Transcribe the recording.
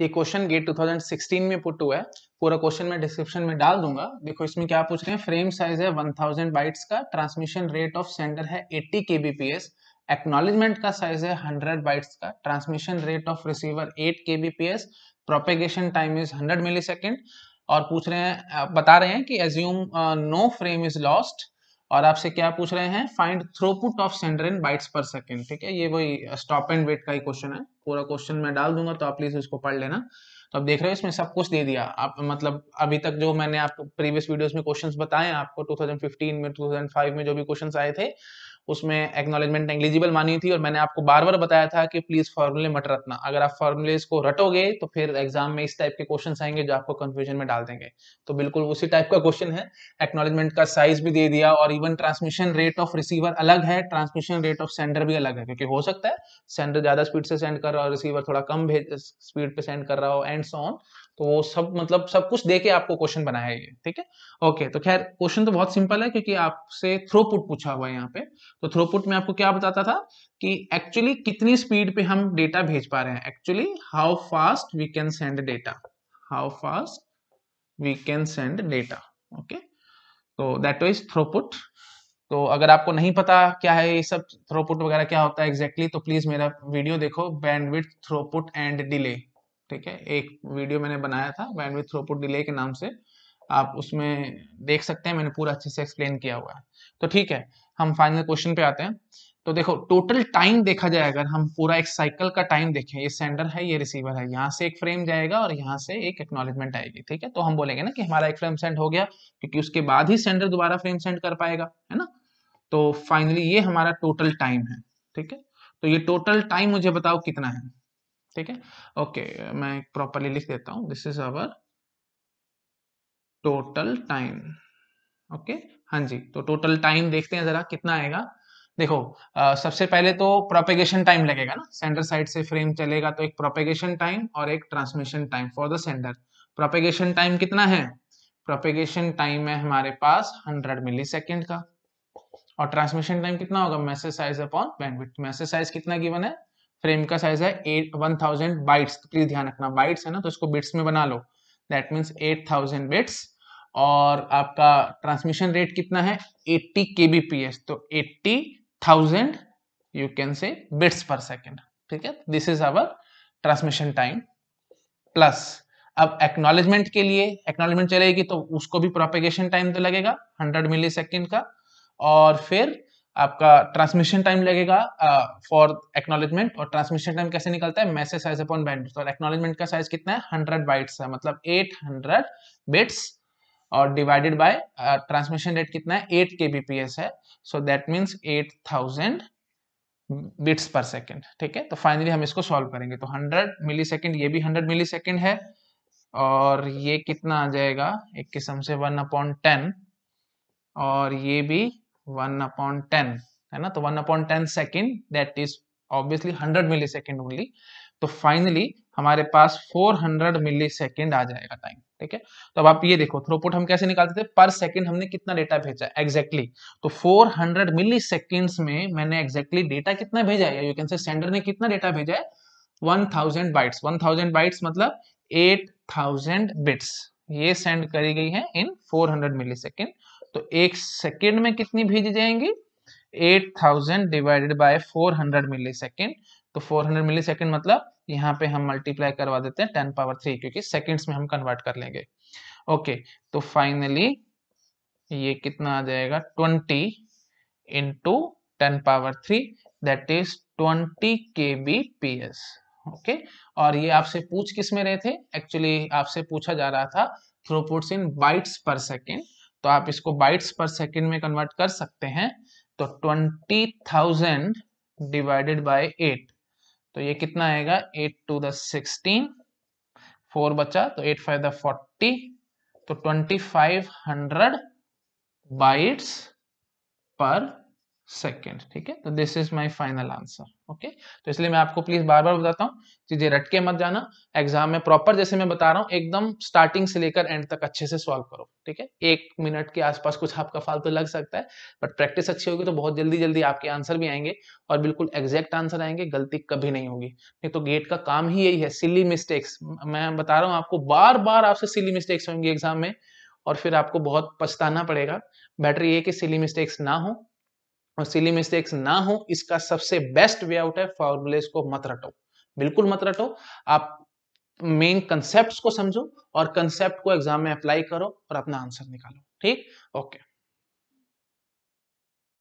ये question gate 2016 में put हुआ है पूरा क्वेश्चन मैं डिस्क्रिप्शन में डाल दूंगा देखो इसमें क्या पूछ रहे हैं फ्रेम साइज है 1000 बाइट्स का ट्रांसमिशन रेट ऑफ सेंडर है 80 केबीपीएस एक्नॉलेजमेंट का साइज है 100 बाइट्स का ट्रांसमिशन रेट ऑफ रिसीवर 8 के प्रोपेगेशन टाइम इज 100 मिलीसेकंड और पूछ रहे हैं बता रहे हैं कि assume no frame is lost और आपसे क्या पूछ रहे हैं find throughput of in bytes per second ठीक है ये वही स्टॉप एंड वेट का ही क्वेश्चन है पूरा क्वेश्चन मैं डाल दूंगा तो आप प्लीज उसको पढ़ लेना तो आप देख रहे हो इसमें सब कुछ दे दिया आप मतलब अभी तक जो मैंने आपको प्रीवियस वीडियोस में क्वेश्चंस बताए आपको 2015 में 2005 में जो भी क्वेश्चंस आए थे उसमें एक्नोलेजमेंट एग्लिजिबल मानी थी और मैंने आपको बार बार बताया था कि प्लीज फॉर्मुले मत रटना अगर आप फॉर्मुलेज को रटोगे तो फिर एग्जाम में इस टाइप के क्वेश्चन आएंगे जो आपको कंफ्यूजन में डाल देंगे तो बिल्कुल उसी टाइप का क्वेश्चन है एक्नोलेजमेंट का साइज भी दे दिया और even transmission rate of receiver अलग है ट्रांसमिशन रेट ऑफ सेंडर भी अलग है क्योंकि हो सकता है सेंडर ज्यादा स्पीड से सेंड कर रहा हो रिसीवर थोड़ा कम भेज स्पीड पे सेंड कर रहा हो एंड सो ऑन तो वो सब मतलब सब कुछ दे के आपको क्वेश्चन बनाया ये ठीक है ओके तो खैर क्वेश्चन तो बहुत सिंपल है क्योंकि आपसे थ्रोपुट पूछा हुआ है यहाँ पे तो थ्रोपुट में आपको क्या बताता था कि एक्चुअली कितनी स्पीड पे हम डेटा भेज पा रहे हैं actually how fast we can send data how fast we can send data okay तो दैट इज थ्रोपुट तो अगर आपको नहीं पता क्या है ये सब थ्रोपुट वगैरह क्या होता है एग्जैक्टली exactly, तो प्लीज मेरा वीडियो देखो बैंडविथ थ्रोपुट एंड डिले ठीक है एक वीडियो मैंने बनाया था बैंडविथ थ्रोपुट डिले के नाम से आप उसमें देख सकते हैं मैंने पूरा अच्छे से एक्सप्लेन किया हुआ है तो ठीक है हम फाइनल क्वेश्चन पे आते हैं तो देखो टोटल टाइम देखा जाए अगर हम पूरा एक साइकिल का टाइम देखें ये सेंडर है ये रिसीवर है यहाँ से एक फ्रेम जाएगा और यहाँ से एक एक्नोलेजमेंट आएगी ठीक है तो हम बोलेंगे ना कि हमारा एक फ्रेम सेंड हो गया क्योंकि उसके बाद ही सेंडर दोबारा फ्रेम सेंड कर पाएगा है ना तो फाइनली ये हमारा टोटल टाइम है ठीक है तो ये टोटल टाइम मुझे बताओ कितना है ठीक है ओके मैं प्रॉपरली लिख देता हूँ this is our total time okay हाँ जी तो टोटल टाइम देखते हैं जरा कितना आएगा देखो आ, सबसे पहले तो प्रोपेगेशन टाइम लगेगा ना सेंडर साइड से फ्रेम चलेगा तो एक प्रोपेगेशन टाइम और एक transmission time for the sender propagation time कितना है प्रोपेगेशन टाइम है हमारे पास 100 मिली सेकेंड का और ट्रांसमिशन टाइम कितना होगा message size upon bandwidth message size कितना गिवन है फ्रेम का साइज है at one thousand bytes please ध्यान रखना बाइट्स है ना तो इसको बिट्स में बना लो that means eight thousand bits और आपका ट्रांसमिशन रेट कितना है 80 kbps तो 80,000 you can say bits per second ठीक है this is our transmission time plus अब एक्नोलेजमेंट के लिए एक्नोलेजमेंट चलेगी तो उसको भी प्रोपेगेशन टाइम तो लगेगा 100 मिली सेकेंड का और फिर आपका ट्रांसमिशन टाइम लगेगा फॉर uh, और ट्रांसमिशन टाइम कैसे निकलता है मैसेज साइज अपॉन बैंड और का साइज कितना है 100 बाइट्स है मतलब 800 बिट्स और डिवाइडेड बाय ट्रांसमिशन रेट कितना है एट के है so that means eight thousand bits per second ठीक है तो फाइनली हम इसको सॉल्व करेंगे तो हंड्रेड मिली सेकेंड ये भी हंड्रेड मिली सेकेंड है और ये कितना आ जाएगा एक किस्म से वन अपॉन टेन और ये भी वन अपॉन टेन है ना तो one upon ten second that is obviously hundred millisecond only तो फाइनली हमारे पास 400 मिली सेकेंड आ जाएगा टाइम ठीक है तो अब आप ये देखो थ्रोपुट हम कैसे निकालते थे पर सेकंड हमने कितना डेटा भेजा एग्जैक्टली exactly. तो 400 मिली सेकेंड्स में मैंने एग्जैक्टली exactly डेटा कितना भेजा है यू कैन से सेंडर ने कितना डेटा भेजा है 1000 बाइट्स 1000 बाइट्स मतलब 8000 बिट्स ये सेंड करी गई है इन 400 मिली सेकेंड तो एक सेकेंड में कितनी भेजी जाएंगी 8000 डिवाइडेड बाय 400 मिलीसेकंड तो 400 मिली सेकेंड मतलब यहाँ पे हम मल्टीप्लाई करवा देते हैं टेन पावर थ्री क्योंकि सेकेंड्स में हम कन्वर्ट कर लेंगे ओके तो फाइनली ये कितना आ जाएगा twenty into ten power three that is twenty K B P S okay और ये आपसे पूछ किस में रहे थे एक्चुअली आपसे पूछा जा रहा था थ्रोपुट्स इन बाइट्स पर सेकेंड तो आप इसको बाइट्स पर सेकेंड में कन्वर्ट कर सकते हैं तो twenty thousand divided by eight तो ये कितना आएगा एट टू दिक्सटीन फोर बचा तो एट फाइव द फोर्टी तो twenty five hundred bytes per second ठीक है तो this is my final answer okay तो इसलिए मैं आपको प्लीज बार बार बताता हूँ चीजें रटके मत जाना एग्जाम में प्रॉपर जैसे मैं बता रहा हूँ एकदम स्टार्टिंग से लेकर एंड तक अच्छे से सॉल्व करो ठीक है एक मिनट के आसपास कुछ आपका फालतू तो लग सकता है बट प्रैक्टिस अच्छी होगी तो बहुत जल्दी जल्दी आपके आंसर भी आएंगे और बिल्कुल एग्जैक्ट आंसर आएंगे गलती कभी नहीं होगी नहीं तो गेट का काम ही यही है सिली मिस्टेक्स मैं बता रहा हूँ आपको बार बार आपसे सिली मिस्टेक्स होंगी एग्जाम में और फिर आपको बहुत पछताना पड़ेगा बेटर ये कि सिली मिस्टेक्स ना हो और सिली मिस्टेक्स ना हो इसका सबसे बेस्ट वे आउट है फॉर्मुलेज को मत रटो बिल्कुल मत रटो आप मेन कंसेप्ट को समझो और कंसेप्ट को एग्जाम में अप्लाई करो और अपना आंसर निकालो ठीक ओके